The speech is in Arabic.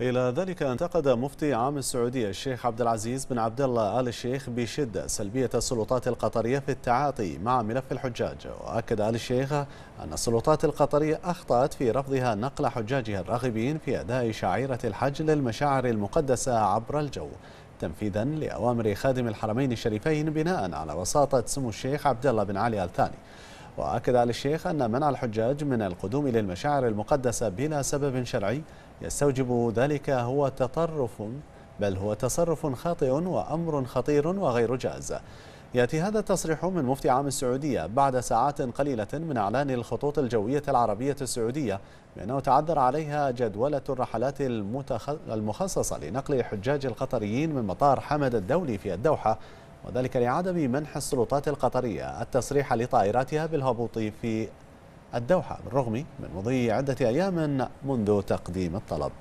إلى ذلك انتقد مفتي عام السعودية الشيخ عبد العزيز بن عبد الله آل الشيخ بشدة سلبية السلطات القطرية في التعاطي مع ملف الحجاج وأكد آل الشيخ أن السلطات القطرية أخطأت في رفضها نقل حجاجها الراغبين في أداء شعيرة الحج للمشاعر المقدسة عبر الجو تنفيذا لأوامر خادم الحرمين الشريفين بناء على وساطة سمو الشيخ عبد الله بن علي آل ثاني وأكد علي الشيخ أن منع الحجاج من القدوم إلى المشاعر المقدسة بلا سبب شرعي يستوجب ذلك هو تطرف بل هو تصرف خاطئ وأمر خطير وغير جاز يأتي هذا التصريح من مفتي عام السعودية بعد ساعات قليلة من إعلان الخطوط الجوية العربية السعودية بأنه تعذر عليها جدولة الرحلات المخصصة لنقل الحجاج القطريين من مطار حمد الدولي في الدوحة وذلك لعدم منح السلطات القطرية التصريح لطائراتها بالهبوط في الدوحة بالرغم من مضي عدة أيام منذ تقديم الطلب